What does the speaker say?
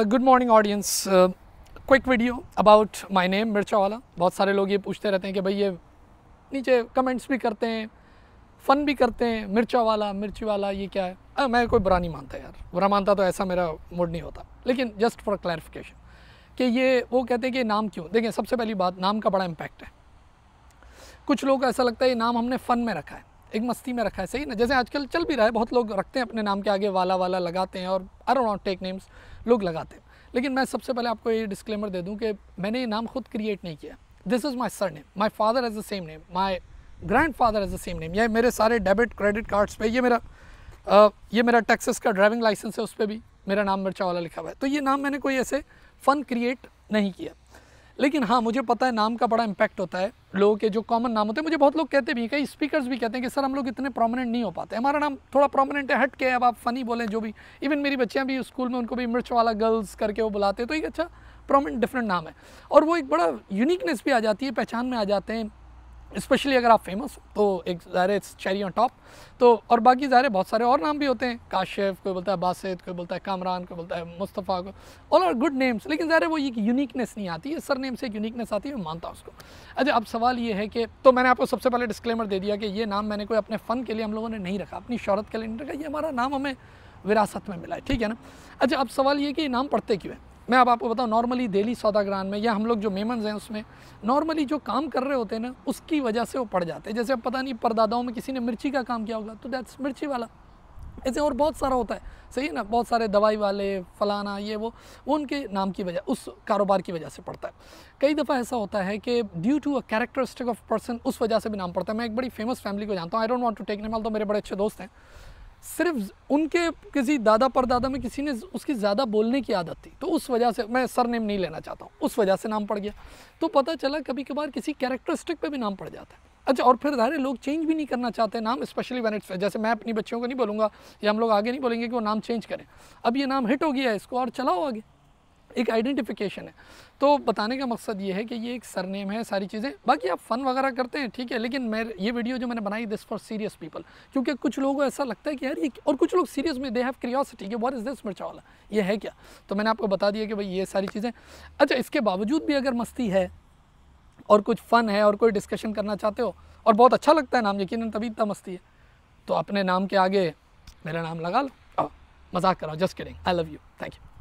good morning audience quick video about my name Mirchawala बहुत सारे लोग ये पूछते रहते हैं कि भाई ये नीचे कमेंट्स भी करते हैं फ़न भी करते हैं मिर्चा वाला मिर्ची वाला ये क्या है आ, मैं कोई बुरा नहीं मानता यार बुरा मानता तो ऐसा मेरा मूड नहीं होता लेकिन जस्ट फॉर क्लैरिफिकेशन कि ये वो कहते हैं कि नाम क्यों देखें सबसे पहली बात नाम का बड़ा इम्पैक्ट है कुछ लोग को ऐसा लगता है ये नाम हमने फ़न में रखा है एक मस्ती में रखा है सही ना जैसे आजकल चल भी रहा है बहुत लोग रखते हैं अपने नाम के आगे वाला वाला लगाते हैं और नॉट टेक नेम्स लोग लगाते हैं लेकिन मैं सबसे पहले आपको ये डिस्क्लेमर दे दूँ कि मैंने ये नाम खुद क्रिएट नहीं किया this is my surname my father as the same name my grandfather as the same name ये मेरे सारे डेबिट क्रेडिट कार्ड्स पे ये मेरा ये मेरा टैक्सेस का ड्राइविंग लाइसेंस है उस पर भी मेरा नाम मिर्चा वाला लिखा हुआ है तो ये नाम मैंने कोई ऐसे फ़न क्रिएट नहीं किया लेकिन हाँ मुझे पता है नाम का बड़ा इम्पैक्ट होता है लोगों के जो कॉमन नाम होते हैं मुझे बहुत लोग कहते भी हैं कई स्पीकर्स भी कहते हैं कि सर हम लोग इतने प्रोमिनेंट नहीं हो पाते हमारा नाम थोड़ा प्रोमिनेंट है हट के अब आप फ़नी बोलें जो भी इवन मेरी बच्चियाँ भी स्कूल में उनको भी मिर्च वाला गर्ल्स करके वो बुलाते हैं तो एक अच्छा प्रोमिनेंट डिफरेंट नाम है और वो एक बड़ा यूनिकनेस भी आ जाती है पहचान में आ जाते हैं स्पेशली अगर आप फेमस हो तो एक ज़ाहिर चेरी ऑन टॉप तो और बाकी ज़ाहिर बहुत सारे और नाम भी होते हैं काशिफ कोई बोलता है बासित कोई बोलता है कामरान कोई बोलता है मुस्तफ़ा को ऑल आर गुड नेम्स लेकिन ज़ाहिर वो एक यूनिकनेस नहीं आती है सर नेम से एक यूनिकनेस आती है मैं मानता हूँ उसको अच्छा अब सवाल ये है कि तो मैंने आपको सबसे पहले डिस्क्लेमर दे दिया कि ये नाम मैंने कोई अपने फ़न के लिए हम लोगों ने नहीं रखा अपनी शहरत के लिए नहीं रखा ये हमारा नाम हमें विरासत में मिला है ठीक है ना अच्छा अब सवाल ये कि ये नाम पढ़ते क्यों है मैं अब आपको बताऊँ नॉर्मली डेली सौदाग्रान में या हम लोग जो मेमन हैं उसमें नॉर्मली जो काम कर रहे होते हैं ना उसकी वजह से वो पड़ जाते हैं जैसे अब पता नहीं परदादाओं में किसी ने मिर्ची का काम किया होगा तो दैट्स मिर्ची वाला ऐसे और बहुत सारा होता है सही है ना बहुत सारे दवाई वाले फलाना ये वो उनके नाम की वजह उस कारोबार की वजह से पड़ता है कई दफ़ा ऐसा होता है कि due to a characteristic of person उस वजह से भी नाम पड़ता है मैं एक बड़ी फेमस फैमिली को जानता हूँ I don't want to take name तो मेरे बड़े अच्छे दोस्त हैं सिर्फ उनके किसी दादा परदादा में किसी ने उसकी ज़्यादा बोलने की आदत थी तो उस वजह से मैं सर नेम नहीं लेना चाहता हूँ उस वजह से नाम पड़ गया तो पता चला कभी कभार किसी कैरेक्टरिस्टिक पे भी नाम पड़ जाता है अच्छा और फिर धारे लोग चेंज भी नहीं करना चाहते नाम स्पेशली वैन इट्स जैसे मैं अपनी बच्चियों को नहीं बोलूँगा या हम लोग आगे नहीं बोलेंगे कि वो नाम चेंज करें अब ये नाम हिट हो गया है इसको और चलाओ आगे एक आइडेंटिफिकेशन है तो बताने का मकसद ये है कि ये एक सरनेम है सारी चीज़ें बाकी आप फ़न वगैरह करते हैं ठीक है लेकिन मैं ये वीडियो जो मैंने बनाई दिस फॉर सीरियस पीपल क्योंकि कुछ लोगों को ऐसा लगता है कि यार ये और कुछ लोग सीरियस में दे हैव क्रियोसिटी कि what is this Mirchawala ये है क्या तो मैंने आपको बता दिया कि भाई ये सारी चीज़ें अच्छा इसके बावजूद भी अगर मस्ती है और कुछ फ़न है और कोई डिस्कशन करना चाहते हो और बहुत अच्छा लगता है नाम यकीन तभी इतना मस्ती है तो अपने नाम के आगे मेरा नाम लगा लो मजाक कराओ just kidding I love you thank you